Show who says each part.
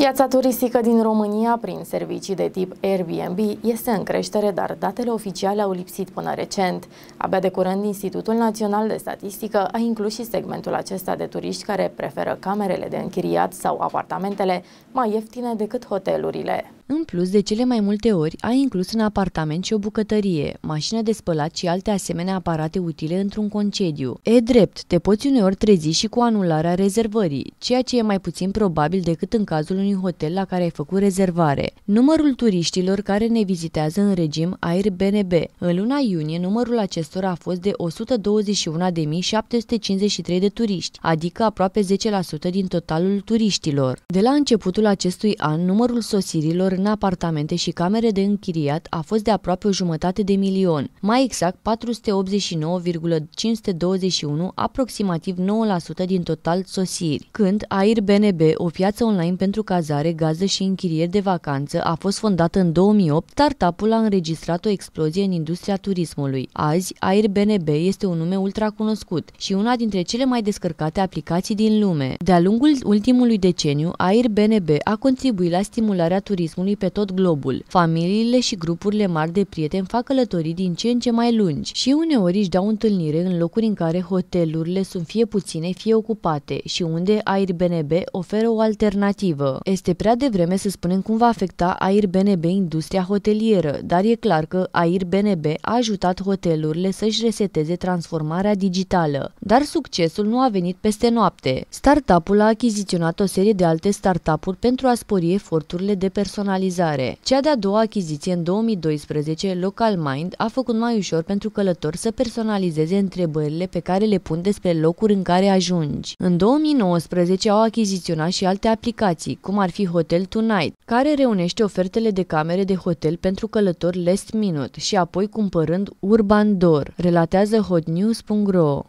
Speaker 1: Piața turistică din România, prin servicii de tip Airbnb, este în creștere, dar datele oficiale au lipsit până recent. Abia de curând, Institutul Național de Statistică a inclus și segmentul acesta de turiști care preferă camerele de închiriat sau apartamentele mai ieftine decât hotelurile.
Speaker 2: În plus, de cele mai multe ori, ai inclus în apartament și o bucătărie, mașină de spălat și alte asemenea aparate utile într-un concediu. E drept, te poți uneori trezi și cu anularea rezervării, ceea ce e mai puțin probabil decât în cazul unui hotel la care ai făcut rezervare. Numărul turiștilor care ne vizitează în regim Airbnb. În luna iunie, numărul acestora a fost de 121.753 de turiști, adică aproape 10% din totalul turiștilor. De la începutul acestui an, numărul sosirilor în apartamente și camere de închiriat a fost de aproape o jumătate de milion, mai exact 489,521, aproximativ 9% din total sosiri, când Airbnb, o piață online pentru cazare, gază și închirieri de vacanță, a fost fondată în 2008, startup-ul a înregistrat o explozie în industria turismului. Azi, Airbnb este un nume ultracunoscut și una dintre cele mai descărcate aplicații din lume. De-a lungul ultimului deceniu, Airbnb a contribuit la stimularea turismului oamenii pe tot globul. Familiile și grupurile mari de prieteni fac călătorii din ce în ce mai lungi și uneori își dau întâlnire în locuri în care hotelurile sunt fie puține, fie ocupate și unde Airbnb oferă o alternativă. Este prea devreme să spunem cum va afecta Airbnb industria hotelieră, dar e clar că Airbnb a ajutat hotelurile să-și reseteze transformarea digitală. Dar succesul nu a venit peste noapte. Startup-ul a achiziționat o serie de alte startup-uri pentru a spori eforturile de personalizare personalizare. Cea de-a doua achiziție în 2012, Local Mind a făcut mai ușor pentru călători să personalizeze întrebările pe care le pun despre locuri în care ajungi. În 2019 au achiziționat și alte aplicații, cum ar fi Hotel Tonight, care reunește ofertele de camere de hotel pentru călători last minute și apoi cumpărând Urban Door, relatează hotnews.ro.